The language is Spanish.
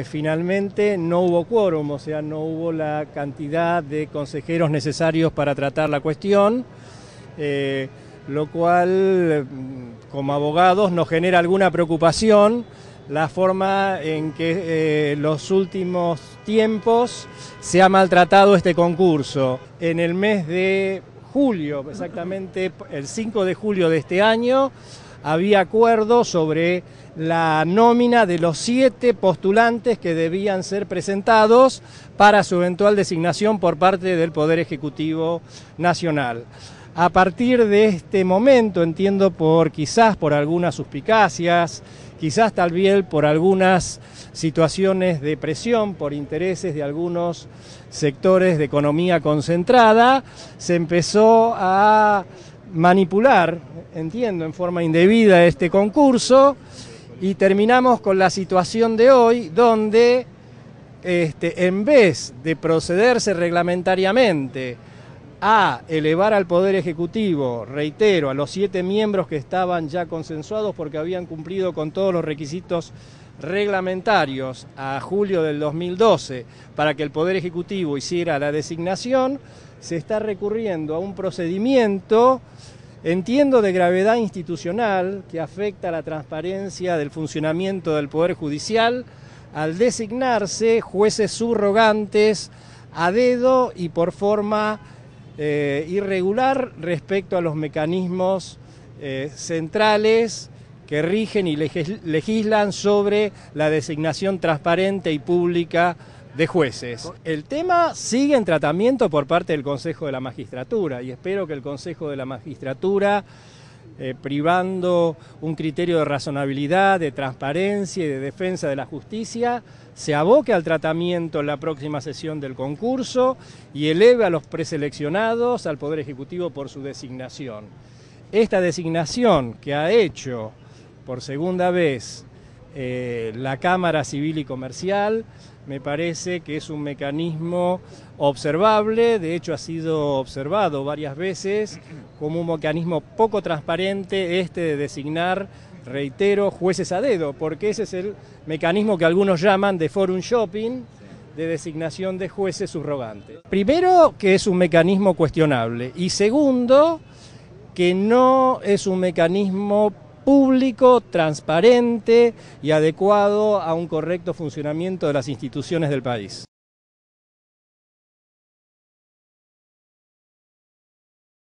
Eh, finalmente no hubo quórum, o sea, no hubo la cantidad de consejeros necesarios para tratar la cuestión, eh, lo cual mm, como abogados nos genera alguna preocupación la forma en que eh, los últimos tiempos se ha maltratado este concurso. En el mes de julio, exactamente el 5 de julio de este año, había acuerdo sobre la nómina de los siete postulantes que debían ser presentados para su eventual designación por parte del Poder Ejecutivo Nacional. A partir de este momento, entiendo por quizás por algunas suspicacias, quizás tal vez por algunas situaciones de presión, por intereses de algunos sectores de economía concentrada, se empezó a manipular, entiendo, en forma indebida este concurso y terminamos con la situación de hoy donde este, en vez de procederse reglamentariamente a elevar al Poder Ejecutivo, reitero, a los siete miembros que estaban ya consensuados porque habían cumplido con todos los requisitos reglamentarios a julio del 2012 para que el Poder Ejecutivo hiciera la designación, se está recurriendo a un procedimiento Entiendo de gravedad institucional que afecta a la transparencia del funcionamiento del Poder Judicial al designarse jueces subrogantes a dedo y por forma eh, irregular respecto a los mecanismos eh, centrales que rigen y legislan sobre la designación transparente y pública de jueces. El tema sigue en tratamiento por parte del Consejo de la Magistratura y espero que el Consejo de la Magistratura, eh, privando un criterio de razonabilidad, de transparencia y de defensa de la justicia, se aboque al tratamiento en la próxima sesión del concurso y eleve a los preseleccionados al Poder Ejecutivo por su designación. Esta designación que ha hecho por segunda vez eh, la Cámara Civil y Comercial. Me parece que es un mecanismo observable, de hecho ha sido observado varias veces como un mecanismo poco transparente este de designar, reitero, jueces a dedo, porque ese es el mecanismo que algunos llaman de forum shopping, de designación de jueces subrogantes. Primero, que es un mecanismo cuestionable y segundo, que no es un mecanismo público, transparente y adecuado a un correcto funcionamiento de las instituciones del país.